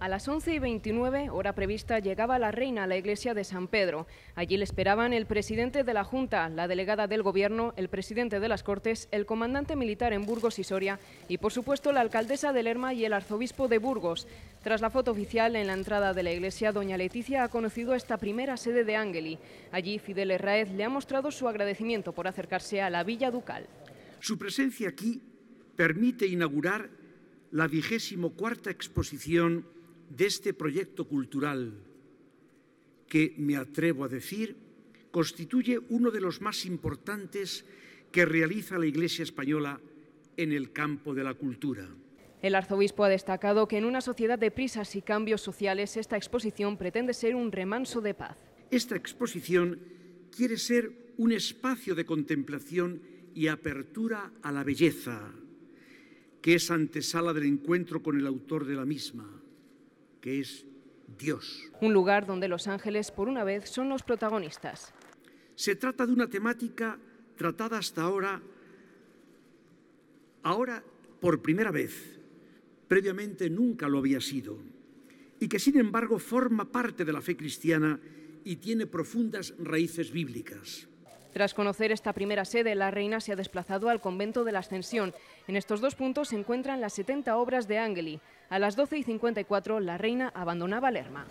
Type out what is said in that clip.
A las 11 y 29, hora prevista, llegaba la reina a la iglesia de San Pedro. Allí le esperaban el presidente de la Junta, la delegada del Gobierno, el presidente de las Cortes, el comandante militar en Burgos y Soria y, por supuesto, la alcaldesa de Lerma y el arzobispo de Burgos. Tras la foto oficial en la entrada de la iglesia, doña Leticia ha conocido esta primera sede de Ángeli. Allí, Fidel Herráez le ha mostrado su agradecimiento por acercarse a la Villa Ducal. Su presencia aquí permite inaugurar la vigésimo cuarta exposición de este proyecto cultural que, me atrevo a decir, constituye uno de los más importantes que realiza la Iglesia española en el campo de la cultura. El arzobispo ha destacado que en una sociedad de prisas y cambios sociales esta exposición pretende ser un remanso de paz. Esta exposición quiere ser un espacio de contemplación y apertura a la belleza, que es antesala del encuentro con el autor de la misma es Dios. Un lugar donde los ángeles por una vez son los protagonistas. Se trata de una temática tratada hasta ahora, ahora por primera vez, previamente nunca lo había sido, y que sin embargo forma parte de la fe cristiana y tiene profundas raíces bíblicas. Tras conocer esta primera sede, la reina se ha desplazado al convento de la Ascensión. En estos dos puntos se encuentran las 70 obras de Angeli. A las 12 y 54, la reina abandonaba Lerma.